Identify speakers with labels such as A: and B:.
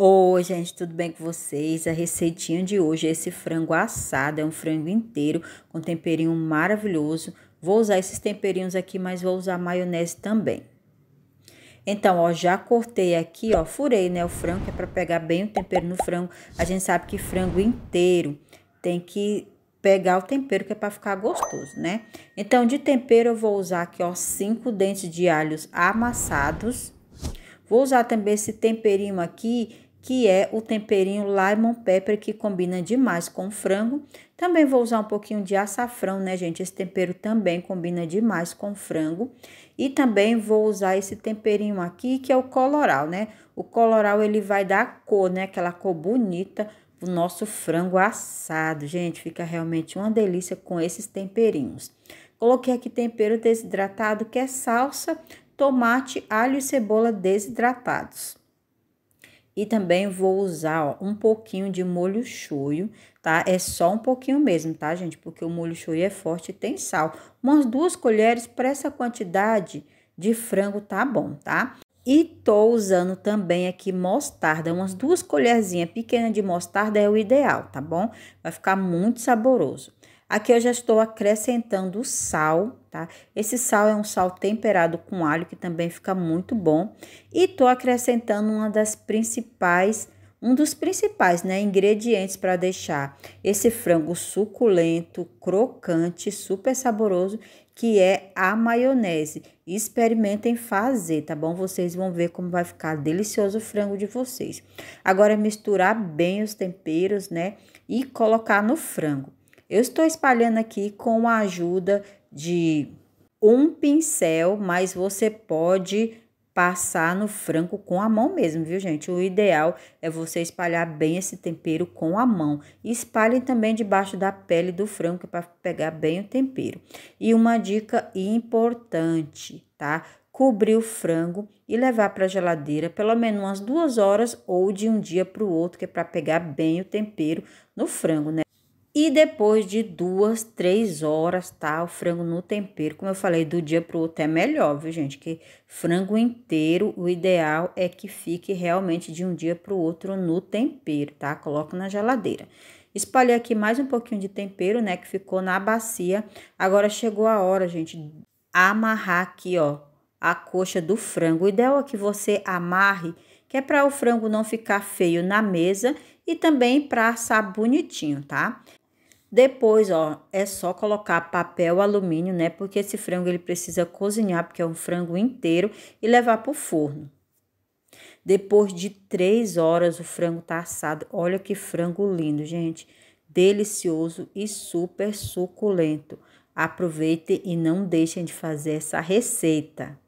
A: Oi, gente, tudo bem com vocês? A receitinha de hoje é esse frango assado, é um frango inteiro com temperinho maravilhoso. Vou usar esses temperinhos aqui, mas vou usar maionese também. Então, ó, já cortei aqui, ó, furei, né, o frango, que é para pegar bem o tempero no frango. A gente sabe que frango inteiro tem que pegar o tempero que é para ficar gostoso, né? Então, de tempero eu vou usar aqui, ó, cinco dentes de alhos amassados. Vou usar também esse temperinho aqui que é o temperinho lemon pepper que combina demais com o frango. Também vou usar um pouquinho de açafrão, né, gente? Esse tempero também combina demais com o frango. E também vou usar esse temperinho aqui, que é o coloral, né? O coloral ele vai dar cor, né? Aquela cor bonita o nosso frango assado, gente, fica realmente uma delícia com esses temperinhos. Coloquei aqui tempero desidratado, que é salsa, tomate, alho e cebola desidratados. E também vou usar ó, um pouquinho de molho shoyu, tá? É só um pouquinho mesmo, tá, gente? Porque o molho shoyu é forte e tem sal. Umas duas colheres para essa quantidade de frango tá bom, tá? E tô usando também aqui mostarda, umas duas colherzinhas pequenas de mostarda é o ideal, tá bom? Vai ficar muito saboroso. Aqui eu já estou acrescentando o sal, tá? Esse sal é um sal temperado com alho, que também fica muito bom. E estou acrescentando uma das principais, um dos principais, né, ingredientes para deixar esse frango suculento, crocante, super saboroso, que é a maionese. Experimentem fazer, tá bom? Vocês vão ver como vai ficar delicioso o frango de vocês. Agora, misturar bem os temperos, né? E colocar no frango. Eu estou espalhando aqui com a ajuda de um pincel, mas você pode passar no frango com a mão mesmo, viu, gente? O ideal é você espalhar bem esse tempero com a mão. Espalhe também debaixo da pele do frango para pegar bem o tempero. E uma dica importante, tá? Cobrir o frango e levar para a geladeira pelo menos umas duas horas ou de um dia para o outro, que é para pegar bem o tempero no frango, né? E depois de duas, três horas, tá? O frango no tempero, como eu falei, do dia pro outro é melhor, viu, gente? Que frango inteiro, o ideal é que fique realmente de um dia pro outro no tempero, tá? Coloca na geladeira. Espalhei aqui mais um pouquinho de tempero, né? Que ficou na bacia. Agora chegou a hora, gente, amarrar aqui, ó, a coxa do frango. O ideal é que você amarre, que é para o frango não ficar feio na mesa e também para assar bonitinho, tá? Depois, ó, é só colocar papel alumínio, né? Porque esse frango ele precisa cozinhar, porque é um frango inteiro, e levar para o forno. Depois de três horas, o frango tá assado. Olha que frango lindo, gente. Delicioso e super suculento. Aproveitem e não deixem de fazer essa receita.